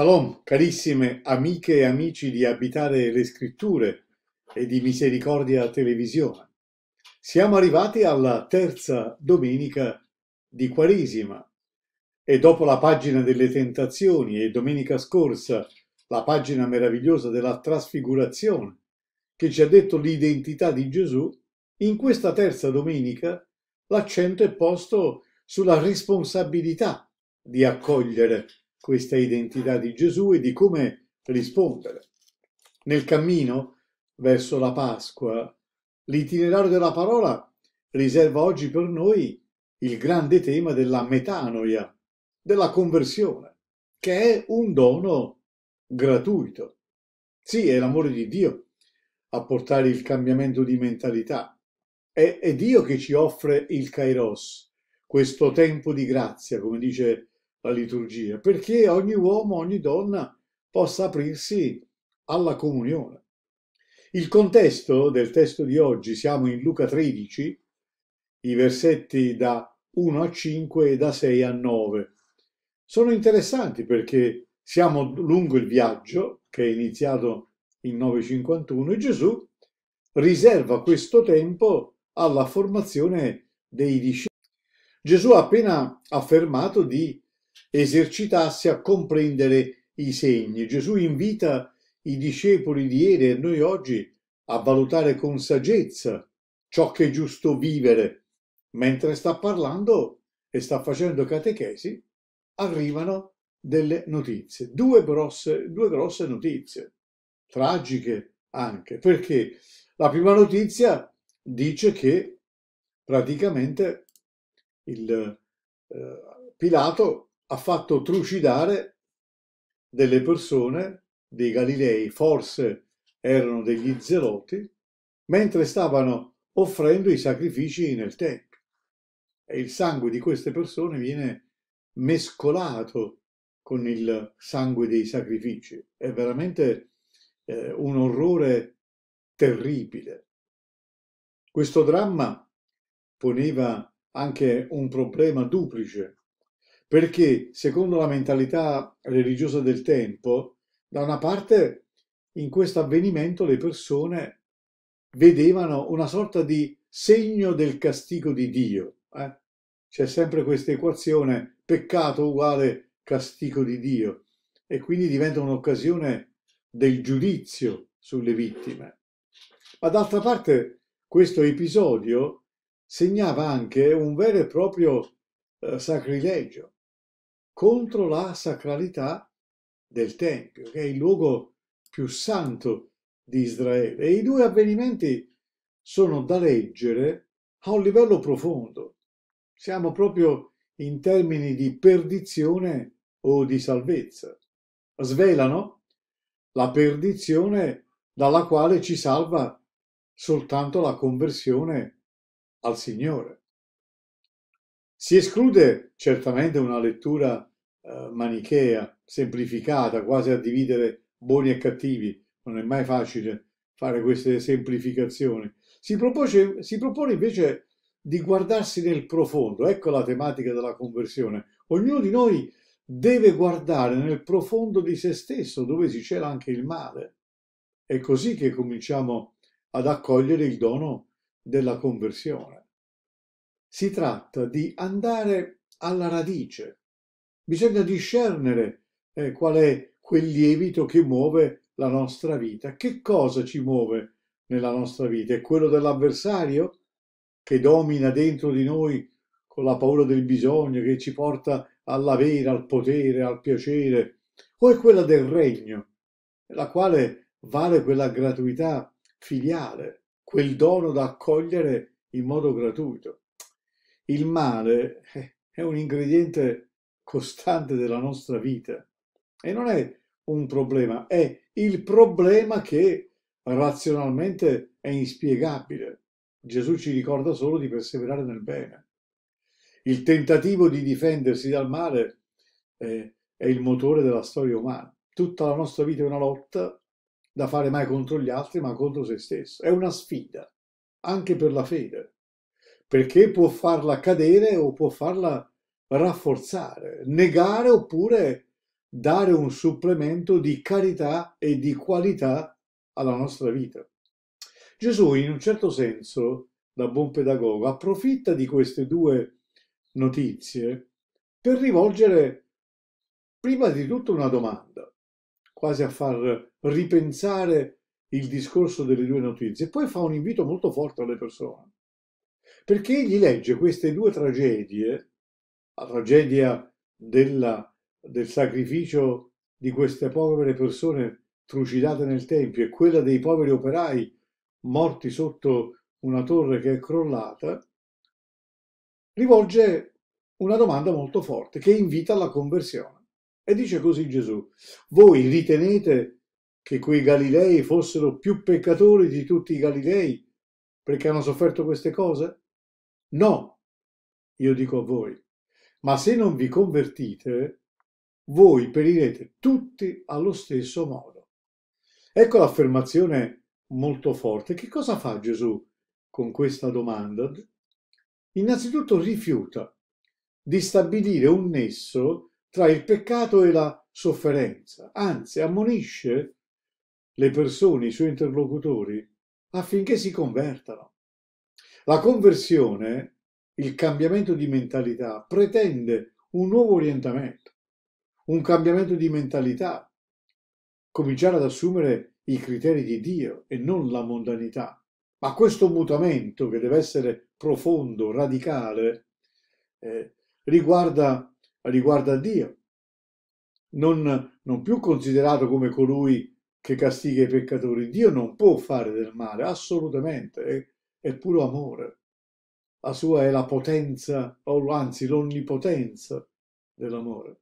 Shalom, carissime amiche e amici di Abitare le Scritture e di Misericordia Televisione. Siamo arrivati alla terza domenica di Quaresima e dopo la pagina delle tentazioni e domenica scorsa la pagina meravigliosa della trasfigurazione che ci ha detto l'identità di Gesù, in questa terza domenica l'accento è posto sulla responsabilità di accogliere questa identità di Gesù e di come rispondere. Nel cammino verso la Pasqua, l'itinerario della parola riserva oggi per noi il grande tema della metanoia, della conversione, che è un dono gratuito. Sì, è l'amore di Dio a portare il cambiamento di mentalità. È, Dio che ci offre il Kairos, questo tempo di grazia, come dice la liturgia, perché ogni uomo, ogni donna possa aprirsi alla comunione. Il contesto del testo di oggi, siamo in Luca 13, i versetti da 1 a 5 e da 6 a 9. Sono interessanti perché siamo lungo il viaggio che è iniziato in 951 e Gesù riserva questo tempo alla formazione dei discepoli. Gesù ha appena affermato di esercitasse a comprendere i segni. Gesù invita i discepoli di ieri e noi oggi a valutare con saggezza ciò che è giusto vivere. Mentre sta parlando e sta facendo catechesi, arrivano delle notizie, due grosse, due grosse notizie, tragiche anche, perché la prima notizia dice che praticamente il, eh, Pilato ha fatto trucidare delle persone, dei Galilei, forse erano degli zeloti, mentre stavano offrendo i sacrifici nel Tempio. E il sangue di queste persone viene mescolato con il sangue dei sacrifici. È veramente eh, un orrore terribile. Questo dramma poneva anche un problema duplice perché secondo la mentalità religiosa del tempo, da una parte in questo avvenimento le persone vedevano una sorta di segno del castigo di Dio. Eh? C'è sempre questa equazione peccato uguale castigo di Dio e quindi diventa un'occasione del giudizio sulle vittime. Ma d'altra parte questo episodio segnava anche un vero e proprio eh, sacrilegio, contro la sacralità del Tempio, che è il luogo più santo di Israele. E i due avvenimenti sono da leggere a un livello profondo. Siamo proprio in termini di perdizione o di salvezza. Svelano la perdizione dalla quale ci salva soltanto la conversione al Signore. Si esclude certamente una lettura eh, manichea, semplificata, quasi a dividere buoni e cattivi, non è mai facile fare queste semplificazioni. Si propone, si propone invece di guardarsi nel profondo, ecco la tematica della conversione. Ognuno di noi deve guardare nel profondo di se stesso dove si cela anche il male. È così che cominciamo ad accogliere il dono della conversione. Si tratta di andare alla radice. Bisogna discernere eh, qual è quel lievito che muove la nostra vita. Che cosa ci muove nella nostra vita? È quello dell'avversario che domina dentro di noi con la paura del bisogno, che ci porta all'avere, al potere, al piacere, o è quella del regno, la quale vale quella gratuità filiale, quel dono da accogliere in modo gratuito. Il male è un ingrediente costante della nostra vita e non è un problema, è il problema che razionalmente è inspiegabile. Gesù ci ricorda solo di perseverare nel bene. Il tentativo di difendersi dal male è, eh, è il motore della storia umana. Tutta la nostra vita è una lotta da fare mai contro gli altri, ma contro se stesso. È una sfida, anche per la fede perché può farla cadere o può farla rafforzare, negare oppure dare un supplemento di carità e di qualità alla nostra vita. Gesù, in un certo senso, da buon pedagogo, approfitta di queste due notizie per rivolgere prima di tutto una domanda, quasi a far ripensare il discorso delle due notizie, e poi fa un invito molto forte alle persone perché egli legge queste due tragedie, la tragedia della, del sacrificio di queste povere persone trucidate nel Tempio e quella dei poveri operai morti sotto una torre che è crollata, rivolge una domanda molto forte che invita alla conversione. E dice così Gesù, voi ritenete che quei Galilei fossero più peccatori di tutti i Galilei perché hanno sofferto queste cose? No, io dico a voi, ma se non vi convertite, voi perirete tutti allo stesso modo. Ecco l'affermazione molto forte. Che cosa fa Gesù con questa domanda? Innanzitutto rifiuta di stabilire un nesso tra il peccato e la sofferenza, anzi ammonisce le persone, i suoi interlocutori, affinché si convertano. La conversione, il cambiamento di mentalità, pretende un nuovo orientamento, un cambiamento di mentalità, cominciare ad assumere i criteri di Dio e non la mondanità. Ma questo mutamento, che deve essere profondo, radicale, eh, riguarda, riguarda Dio, non, non, più considerato come colui che castiga i peccatori. Dio non può fare del male, assolutamente è puro amore. La sua è la potenza, o anzi l'onnipotenza dell'amore.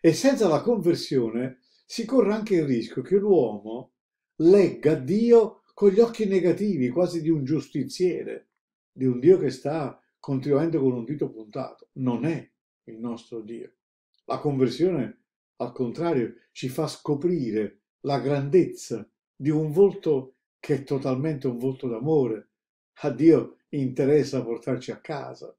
E senza la conversione si corre anche il rischio che l'uomo legga Dio con gli occhi negativi, quasi di un giustiziere, di un Dio che sta contribuendo con un dito puntato. Non è il nostro Dio. La conversione, al contrario, ci fa scoprire la grandezza di un volto che è totalmente un volto d'amore, a Dio interessa portarci a casa.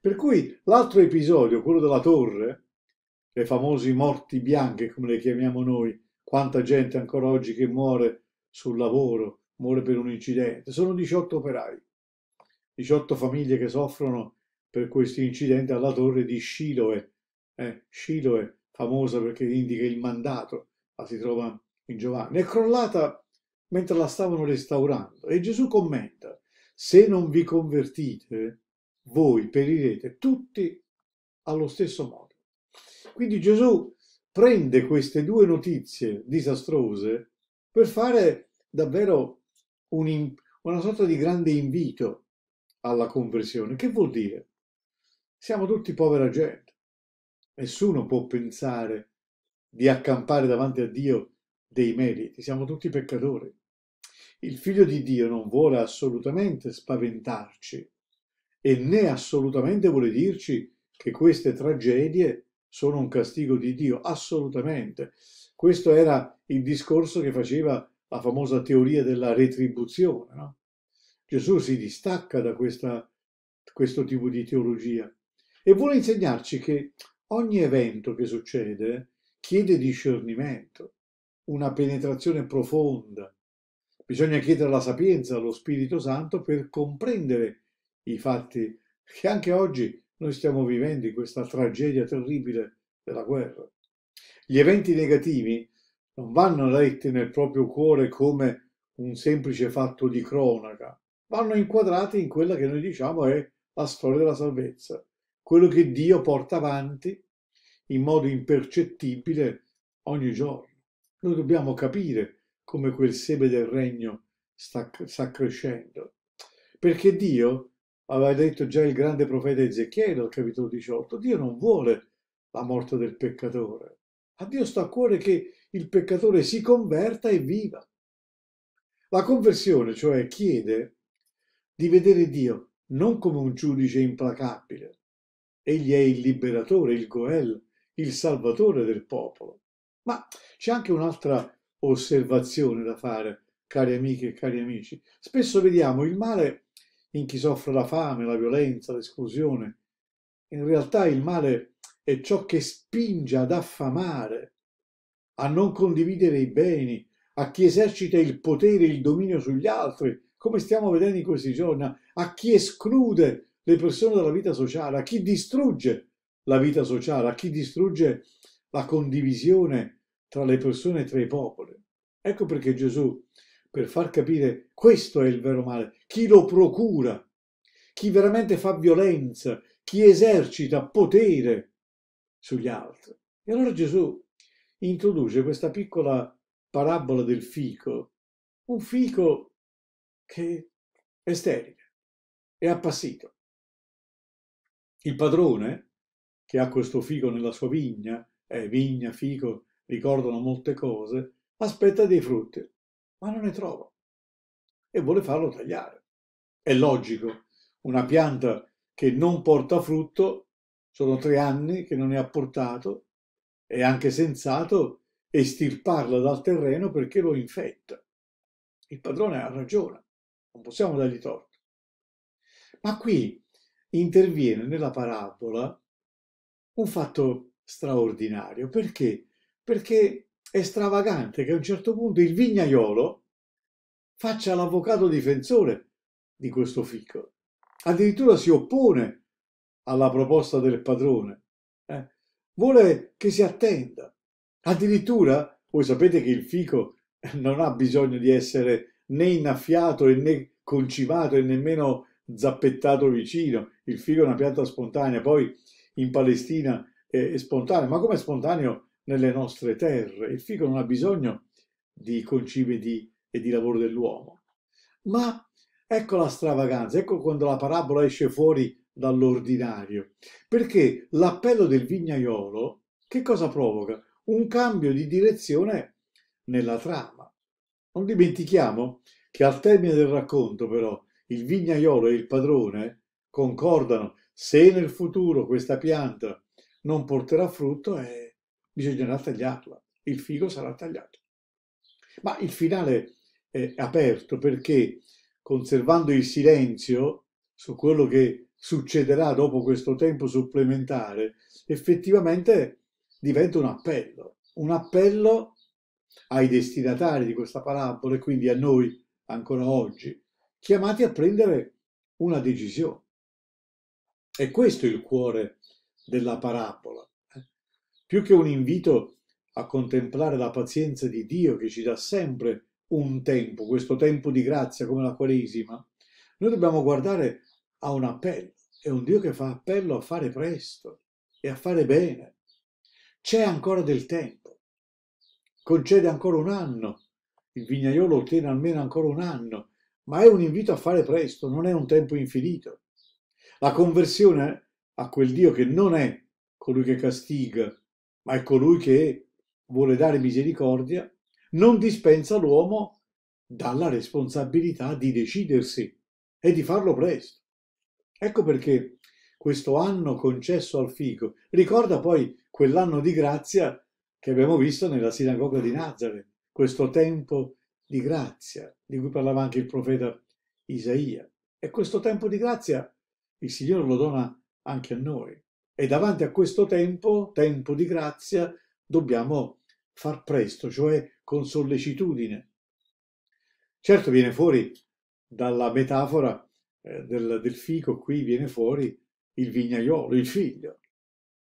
Per cui l'altro episodio, quello della torre, le famosi morti bianche come le chiamiamo noi, quanta gente ancora oggi che muore sul lavoro, muore per un incidente, sono 18 operai, 18 famiglie che soffrono per questo incidente alla torre di Shiloe, eh, Shiloe famosa perché indica il mandato, la si trova in Giovanni, è crollata mentre la stavano restaurando e Gesù commenta se non vi convertite, voi perirete tutti allo stesso modo. Quindi Gesù prende queste due notizie disastrose per fare davvero un, una sorta di grande invito alla conversione. Che vuol dire? Siamo tutti povera gente. Nessuno può pensare di accampare davanti a Dio dei meriti. Siamo tutti peccatori. Il figlio di Dio non vuole assolutamente spaventarci e né assolutamente vuole dirci che queste tragedie sono un castigo di Dio, assolutamente. Questo era il discorso che faceva la famosa teoria della retribuzione. No? Gesù si distacca da questa, questo tipo di teologia e vuole insegnarci che ogni evento che succede chiede discernimento, una penetrazione profonda, Bisogna chiedere la sapienza allo Spirito Santo per comprendere i fatti che anche oggi noi stiamo vivendo in questa tragedia terribile della guerra. Gli eventi negativi non vanno letti nel proprio cuore come un semplice fatto di cronaca, vanno inquadrati in quella che noi diciamo è la storia della salvezza, quello che Dio porta avanti in modo impercettibile ogni giorno. Noi dobbiamo capire come quel seme del regno sta, sta crescendo. Perché Dio, aveva detto già il grande profeta Ezechiele al capitolo 18, Dio non vuole la morte del peccatore. A Dio sta a cuore che il peccatore si converta e viva. La conversione, cioè, chiede di vedere Dio non come un giudice implacabile. Egli è il liberatore, il Goel, il salvatore del popolo. Ma c'è anche un'altra osservazione da fare, cari amiche e cari amici. Spesso vediamo il male in chi soffre la fame, la violenza, l'esclusione. In realtà il male è ciò che spinge ad affamare, a non condividere i beni, a chi esercita il potere, il dominio sugli altri, come stiamo vedendo in questi giorni, a chi esclude le persone dalla vita sociale, a chi distrugge la vita sociale, a chi distrugge la condivisione tra le persone e tra i popoli. Ecco perché Gesù, per far capire questo è il vero male, chi lo procura, chi veramente fa violenza, chi esercita potere sugli altri. E allora Gesù introduce questa piccola parabola del fico, un fico che è sterile, è appassito. Il padrone, che ha questo fico nella sua vigna, eh, vigna, fico, ricordano molte cose, aspetta dei frutti, ma non ne trova e vuole farlo tagliare. È logico, una pianta che non porta frutto, sono tre anni che non ne ha portato, è anche sensato estirparla dal terreno perché lo infetta. Il padrone ha ragione, non possiamo dargli torto. Ma qui interviene nella parabola un fatto straordinario perché perché è stravagante che a un certo punto il vignaiolo faccia l'avvocato difensore di questo fico. Addirittura si oppone alla proposta del padrone. Eh? Vuole che si attenda. Addirittura, voi sapete che il fico non ha bisogno di essere né innaffiato né concimato e nemmeno zappettato vicino. Il fico è una pianta spontanea. Poi in Palestina è spontaneo, ma come spontaneo nelle nostre terre. Il fico non ha bisogno di concime di, e di lavoro dell'uomo. Ma ecco la stravaganza, ecco quando la parabola esce fuori dall'ordinario. Perché l'appello del vignaiolo che cosa provoca? Un cambio di direzione nella trama. Non dimentichiamo che al termine del racconto però il vignaiolo e il padrone concordano se nel futuro questa pianta non porterà frutto, eh, bisognerà tagliarla, il figo sarà tagliato. Ma il finale è aperto perché conservando il silenzio su quello che succederà dopo questo tempo supplementare, effettivamente diventa un appello, un appello ai destinatari di questa parabola e quindi a noi ancora oggi, chiamati a prendere una decisione. E questo è il cuore della parabola più che un invito a contemplare la pazienza di Dio che ci dà sempre un tempo, questo tempo di grazia come la Quaresima, noi dobbiamo guardare a un appello, è un Dio che fa appello a fare presto e a fare bene. C'è ancora del tempo, concede ancora un anno, il vignaiolo ottiene almeno ancora un anno, ma è un invito a fare presto, non è un tempo infinito. La conversione a quel Dio che non è colui che castiga, ma è colui che vuole dare misericordia, non dispensa l'uomo dalla responsabilità di decidersi e di farlo presto. Ecco perché questo anno concesso al fico ricorda poi quell'anno di grazia che abbiamo visto nella sinagoga di Nazareth, questo tempo di grazia di cui parlava anche il profeta Isaia. E questo tempo di grazia il Signore lo dona anche a noi. E davanti a questo tempo, tempo di grazia, dobbiamo far presto, cioè con sollecitudine. Certo viene fuori dalla metafora eh, del, del fico, qui viene fuori il vignaiolo, il figlio.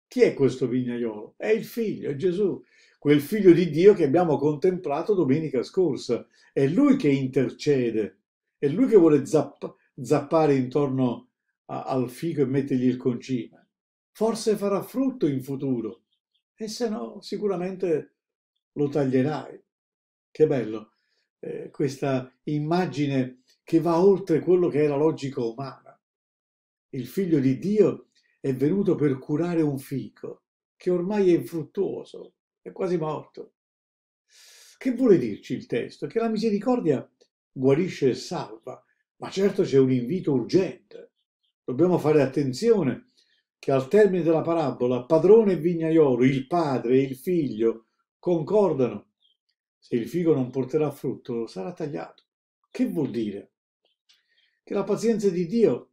Chi è questo vignaiolo? È il figlio, è Gesù, quel figlio di Dio che abbiamo contemplato domenica scorsa. È lui che intercede, è lui che vuole zapp- zappare intorno a- al fico e mettergli il concime forse farà frutto in futuro e se no sicuramente lo taglierai. Che bello eh, questa immagine che va oltre quello che è la logica umana. Il figlio di Dio è venuto per curare un fico che ormai è infruttuoso, è quasi morto. Che vuole dirci il testo? Che la misericordia guarisce e salva, ma certo c'è un invito urgente. Dobbiamo fare attenzione che al termine della parabola padrone e vignaiolo, il padre e il figlio, concordano. Se il figo non porterà frutto, sarà tagliato. Che vuol dire? Che la pazienza di Dio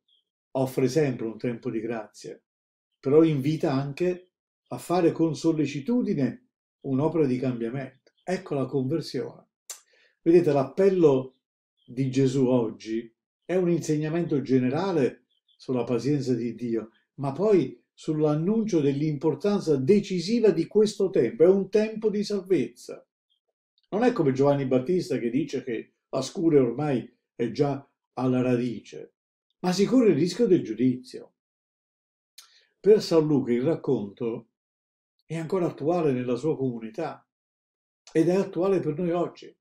offre sempre un tempo di grazia, però invita anche a fare con sollecitudine un'opera di cambiamento. Ecco la conversione. Vedete, l'appello di Gesù oggi è un insegnamento generale sulla pazienza di Dio, ma poi sull'annuncio dell'importanza decisiva di questo tempo. È un tempo di salvezza. Non è come Giovanni Battista che dice che la scure ormai è già alla radice, ma si corre il rischio del giudizio. Per San Luca il racconto è ancora attuale nella sua comunità ed è attuale per noi oggi.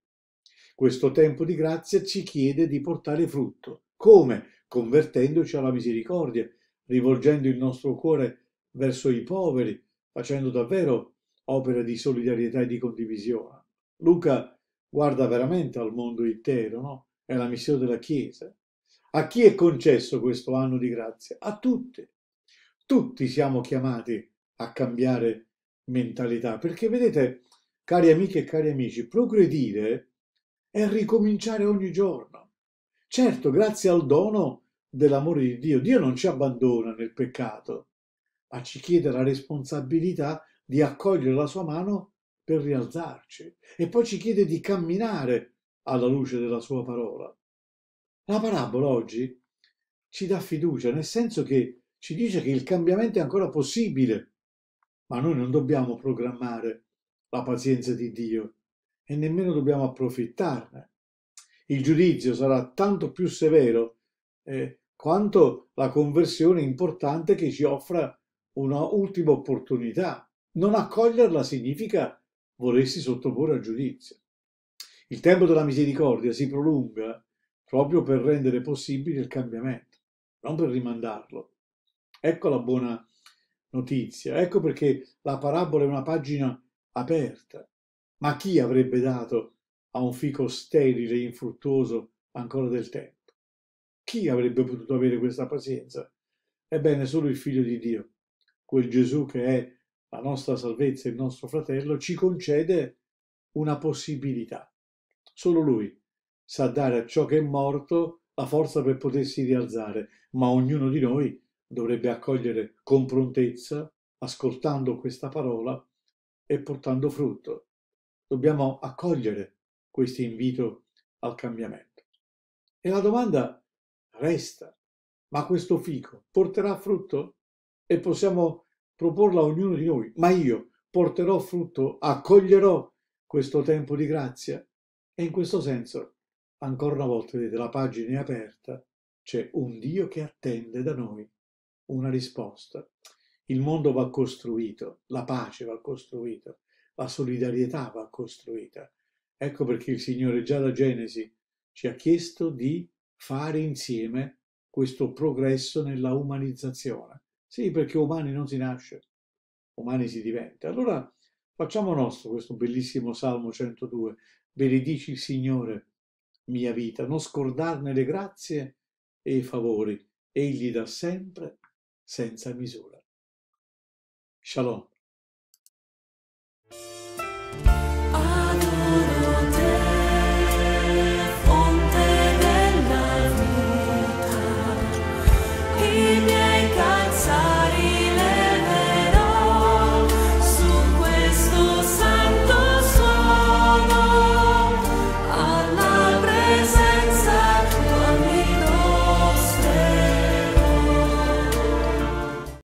Questo tempo di grazia ci chiede di portare frutto. Come? Convertendoci alla misericordia, rivolgendo il nostro cuore verso i poveri, facendo davvero opera di solidarietà e di condivisione. Luca guarda veramente al mondo intero, no? È la missione della Chiesa. A chi è concesso questo anno di grazia? A tutti. Tutti siamo chiamati a cambiare mentalità, perché vedete, cari amiche e cari amici, progredire è ricominciare ogni giorno. Certo, grazie al dono dell'amore di Dio. Dio non ci abbandona nel peccato, ma ci chiede la responsabilità di accogliere la sua mano per rialzarci e poi ci chiede di camminare alla luce della sua parola. La parabola oggi ci dà fiducia, nel senso che ci dice che il cambiamento è ancora possibile, ma noi non dobbiamo programmare la pazienza di Dio e nemmeno dobbiamo approfittarne. Il giudizio sarà tanto più severo eh, quanto la conversione importante che ci offra una ultima opportunità. Non accoglierla significa volersi sottoporre a giudizio. Il tempo della misericordia si prolunga proprio per rendere possibile il cambiamento, non per rimandarlo. Ecco la buona notizia, ecco perché la parabola è una pagina aperta. Ma chi avrebbe dato a un fico sterile e infruttuoso ancora del tempo? Chi avrebbe potuto avere questa pazienza? Ebbene, solo il Figlio di Dio, quel Gesù che è la nostra salvezza, e il nostro fratello, ci concede una possibilità. Solo Lui sa dare a ciò che è morto la forza per potersi rialzare, ma ognuno di noi dovrebbe accogliere con prontezza, ascoltando questa parola e portando frutto. Dobbiamo accogliere questo invito al cambiamento. E la domanda è resta. Ma questo fico porterà frutto? E possiamo proporla a ognuno di noi. Ma io porterò frutto, accoglierò questo tempo di grazia. E in questo senso, ancora una volta, vedete, la pagina è aperta, c'è un Dio che attende da noi una risposta. Il mondo va costruito, la pace va costruita, la solidarietà va costruita. Ecco perché il Signore già da Genesi ci ha chiesto di fare insieme questo progresso nella umanizzazione. Sì, perché umani non si nasce, umani si diventa. Allora facciamo nostro questo bellissimo Salmo 102. Benedici il Signore, mia vita, non scordarne le grazie e i favori. Egli dà sempre senza misura. Shalom.